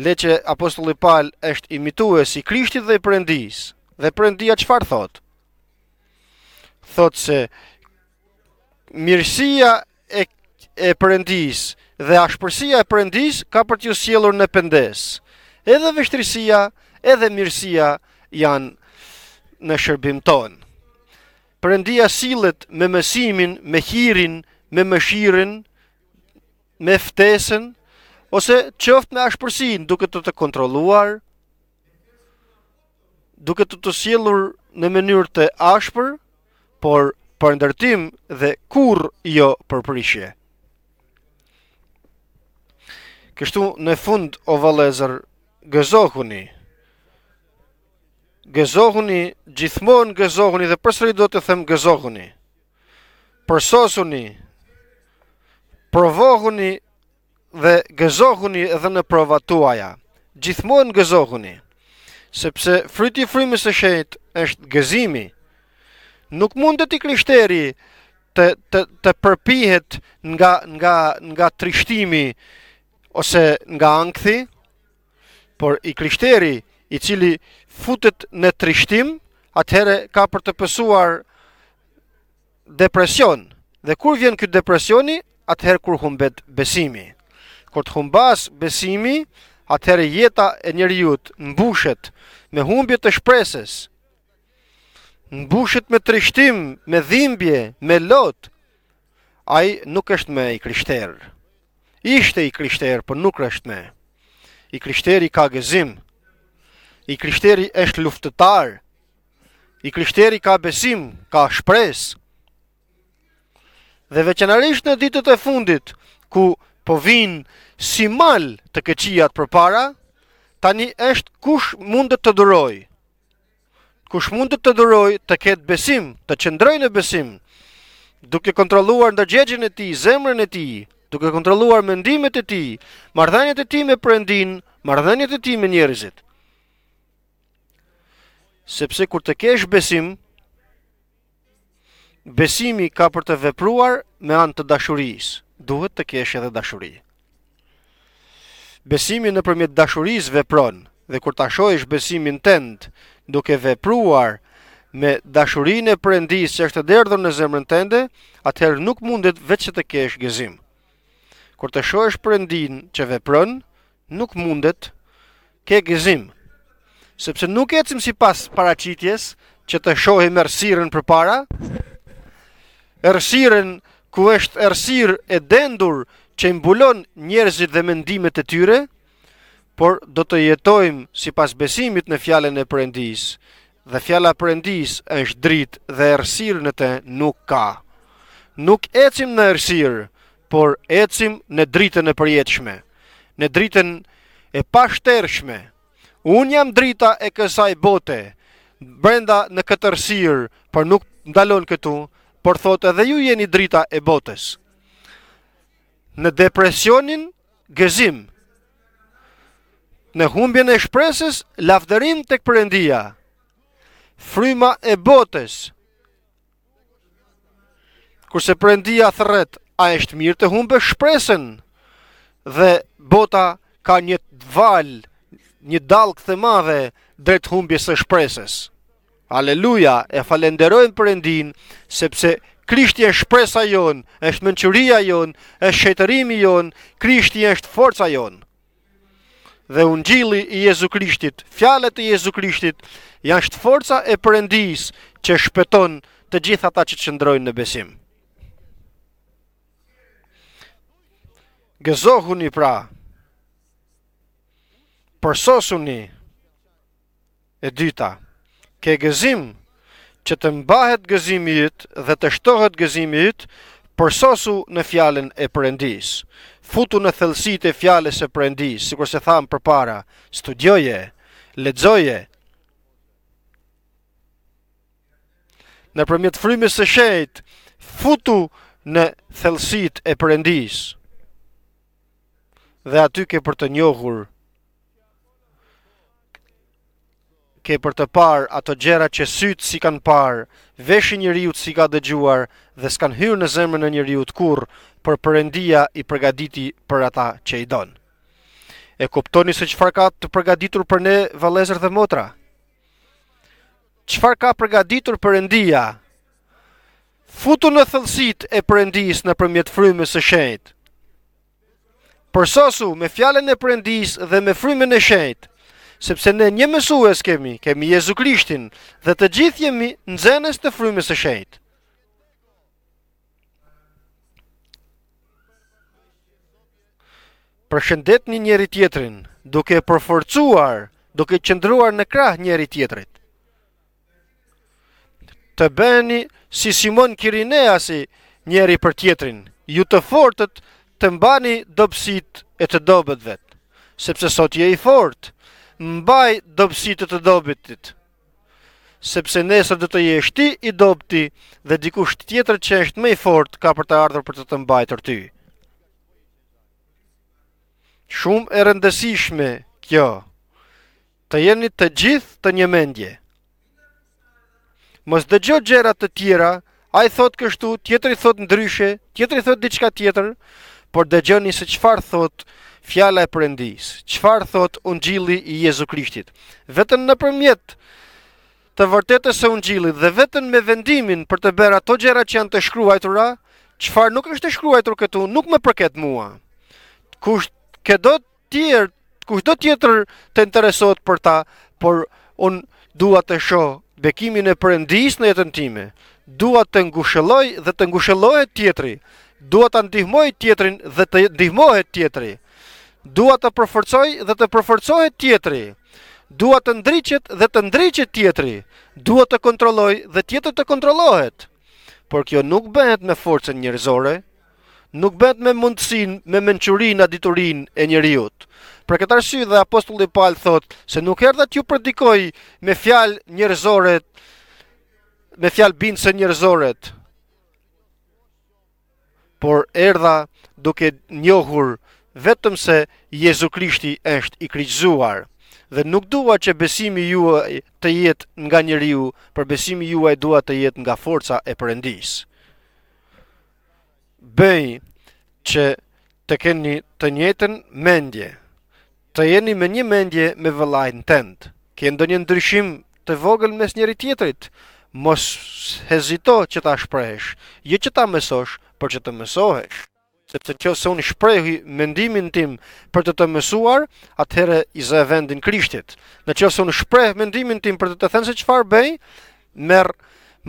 [SPEAKER 1] leqë apostulli Paul është imitues i Krishtit dhe i Perëndis. Dhe Perëndia çfarë thot? Thot se mirësia e e Perëndis dhe ashpërsia e Perëndis ka për t'ju sjellur në pendes. Edhe vështirësia, edhe mirësia janë në shërbim tonë përëndia silet me mësimin, me hirin, me mëshirin, me ftesën, ose qëft me ashpërsin duke të të kontroluar, duke të të sjellur në mënyrë të ashpër, por për ndërtim dhe kur jo për prishje. Kështu në fund o valezër gëzohuni, gëzohuni, gjithmonë gëzohuni dhe përsëri do të them gëzohuni. Përsosuni, provohuni dhe gëzohuni edhe në provat tuaja. Gjithmonë gëzohuni, sepse fryti i frymës së shenjtë është gëzimi. Nuk mund të ti krishteri të të të përpihet nga nga nga trishtimi ose nga ankthi por i krishterit i cili futet në trishtim, atëherë ka për të pësuar depresion. Dhe kur vjen këtë depresioni, atëherë kur humbet besimi. Kur të humbas besimi, atëherë jeta e njeriut mbushet me humbje të shpresës, mbushet me trishtim, me dhimbje, me lot, ai nuk është me i krishterë. Ishte i krishterë, për nuk është me. I krishterë i ka gëzimë. I krishteri është luftëtar. I krishteri ka besim, ka shpresë. Dhe veçanërisht në ditët e fundit, ku po vijnë si mal të këqijat përpara, tani është kush mund të të durojë? Kush mund të të durojë të ketë besim, të qëndrojë në besim, duke kontrolluar ndërgjegjen e tij, zemrën e tij, duke kontrolluar mendimet e tij, marrëdhëniet e tij me Perëndin, marrëdhëniet e tij me njerëzit sepse kur të kesh besim, besimi ka për të vepruar me anë të dashuris, duhet të kesh edhe dashuri. Besimi në përmjet dashuris vepron, dhe kur të ashojsh besimin tend, duke vepruar me dashurin e përëndis që është të derdhën në zemrën tende, atëherë nuk mundet veç që të kesh gëzim. Kur të ashojsh përëndin që vepron, nuk mundet ke gëzim sepse nuk ecim si pas paracitjes që të shohim ersiren për para, ersiren ku është ersir e dendur që imbulon njerëzit dhe mendimet e tyre, por do të jetojmë si pas besimit në fjallën e përendis, dhe fjalla përendis është dritë dhe errësirë në të nuk ka. Nuk ecim në errësirë, por ecim në dritën e përjetëshme, në dritën e pashtërshme, Unë jam drita e kësaj bote, brenda në këtërsirë, për nuk ndalon këtu, për thotë edhe ju jeni drita e botës. Në depresionin, gëzim. Në humbjen e shpresës, lafderim të këpërendia. Fryma e botës. Kurse përendia thërret, a eshtë mirë të humbë shpresën dhe bota ka një valë një dalë këthe madhe drejt humbjes së shpresës. Aleluja, e falenderojnë për endin, sepse krishti e shpresa jonë, është mënqëria jonë, është shqeterimi jonë, krishti është forca jonë. Dhe unë gjili i Jezu Krishtit, fjalet i Jezu Krishtit, janë shtë forca e përendis që shpeton të gjitha ta që të qëndrojnë në besim. Gëzohu një pra, një, e dyta ke gëzim që të mbahet gëzimi yt dhe të shtohet gëzimi yt përsosu në fjallin e Perëndis futu në thellësitë e e së si sikur se për përpara studioje ledzoje. në përmjet frymës së shejt futu në thellësitë e Perëndis dhe aty ke për të njohur ke për të parë ato gjëra që sytë si kanë parë, veshin njeriu si ka dëgjuar dhe s'kan hyrë në zemrën e njeriu të kur, për përendia i përgaditi për ata që i donë. E kuptoni se qëfar ka të përgaditur për ne valezër dhe motra? Qëfar ka përgaditur përendia? Futu në thëllësit e përendis në përmjet frymës së shenjtë. Përsosu me fjallën e përendis dhe me frymën e shenjtë, sepse ne një mësues kemi, kemi Jezu Krishtin, dhe të gjithë jemi nxënës të frymës së shenjtë. Përshëndet një njëri tjetrin, duke përforcuar, duke qëndruar në krah njëri tjetrit. Të bëni si Simon Kirineasi njëri për tjetrin, ju të fortët të mbani dobësit e të dobet vetë, sepse sot je i fortë, mbaj dobësit të dobitit. Sepse nesër dhe të jesh ti i dobti dhe dikush tjetër që është me i fort ka për të ardhur për të të mbajtër ty. Shumë e rëndësishme kjo, të jeni të gjithë të një mendje. Mos gjo gjerat të tjera, a i thot kështu, tjetëri thot ndryshe, tjetëri thot diçka tjetër, por dëgjoni se qfar thot fjala e Perëndis. Çfarë thot Ungjilli i Jezu Krishtit? Vetëm nëpërmjet të vërtetës së Ungjillit dhe vetëm me vendimin për të bërë ato gjëra që janë të shkruajtura, çfarë nuk është të shkruar këtu, nuk më përket mua. Kush ke do të tjerë, kush do tjetër të interesohet për ta, por un dua të shoh bekimin e Perëndis në jetën time. Dua të ngushëlloj dhe të ngushëllohet tjetri. Dua të ndihmoj tjetrin dhe të ndihmohet tjetri dua të përforcoj dhe të përforcohet tjetri. Dua të ndriqet dhe të ndriqet tjetri. Dua të kontrolloj dhe tjetër të kontrollohet. Por kjo nuk bëhet me forcën njerëzore, nuk bëhet me mundësinë, me mençurinë, na diturinë e njeriu. Për këtë arsye dhe apostulli Paul thotë se nuk erdha t'ju predikoj me fjalë njerëzore, me fjalë bindse njerëzore. Por erdha duke njohur, vetëm se Jezu Krishti është i kryqëzuar dhe nuk dua që besimi juaj të jetë nga njeriu, për besimi juaj dua të jetë nga forca e përëndis. Bëj që të keni të njëjtën mendje, të jeni me një mendje me vëllain tëndë, Ke një ndryshim të vogël mes njëri tjetrit? Mos hezito që ta shprejsh, jo që ta mësosh, por që të mësohesh sepse në qëfë se unë shprehi mendimin tim për të të mësuar, atëhere i zë e vendin krishtit. Në qëfë se unë shpreh mendimin tim për të të thënë se qëfar bej, merë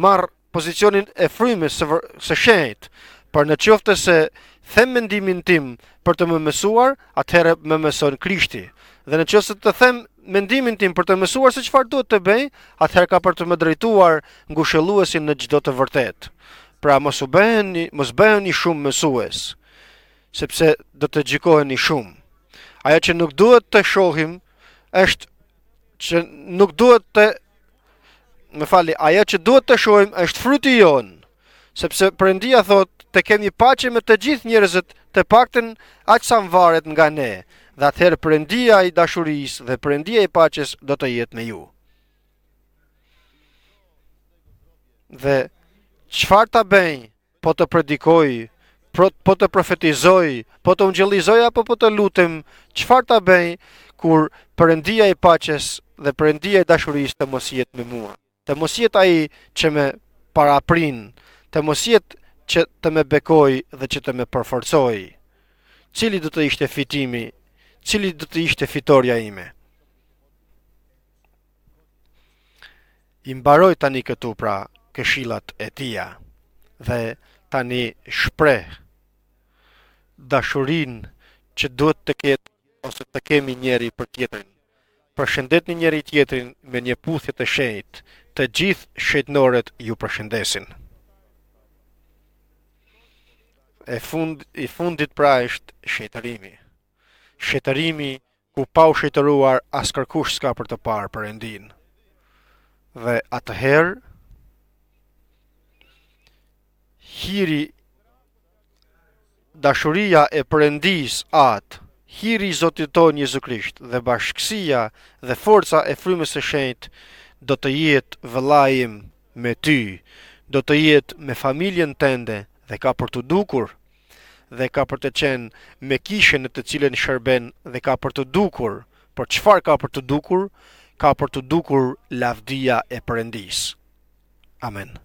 [SPEAKER 1] marë pozicionin e frymës së, së shenjt, për në qëfë se them mendimin tim për të më mësuar, atëhere më mëson krishti. Dhe në qëfë se të them mendimin tim për të mësuar se qëfar duhet të bej, atëhere ka për të më drejtuar ngushëlluesin në gjdo të vërtet. Pra mos u bëheni, mos bëheni shumë mësues sepse do të gjikoheni shumë. Ajo që nuk duhet të shohim është që nuk duhet të më fali, ajo që duhet të shohim është fryti jon. Sepse Perëndia thot të kemi paqe me të gjithë njerëzit, të paktën aq sa varet nga ne. Dhe atëherë Perëndia i dashurisë dhe Perëndia i paqes do të jetë me ju. Dhe çfarë ta bëj po të predikojë po të profetizoj, po të ungjëllizoj apo po të lutem, çfarë ta bëj kur Perëndia e paqes dhe Perëndia e dashurisë të mos jetë me mua? Të mos jetë ai që më paraprin, të mos jetë që të më bekoj dhe që të më përforcoj. Cili do të ishte fitimi? Cili do të ishte fitorja ime? I mbaroj tani këtu pra këshillat e tia dhe tani shpreh dashurin që duhet të ketë ose të kemi njeri për tjetërin. Përshëndet një njeri tjetërin me një puthje të shenjit, të gjithë shetënoret ju përshëndesin. E fund, i fundit pra është shetërimi. Shetërimi ku pa u shetëruar as kërkush s'ka për të parë për endin. Dhe atëherë, hiri dashuria e Perëndis atë, hiri i Zotit ton Jezu Krisht dhe bashkësia dhe forca e frymës e shenjt do të jetë vëllajim me ty, do të jetë me familjen tënde dhe ka për të dukur dhe ka për të qenë me kishën në të cilën shërben dhe ka për të dukur, por çfarë ka për të dukur? Ka për të dukur lavdia e Perëndis. Amen.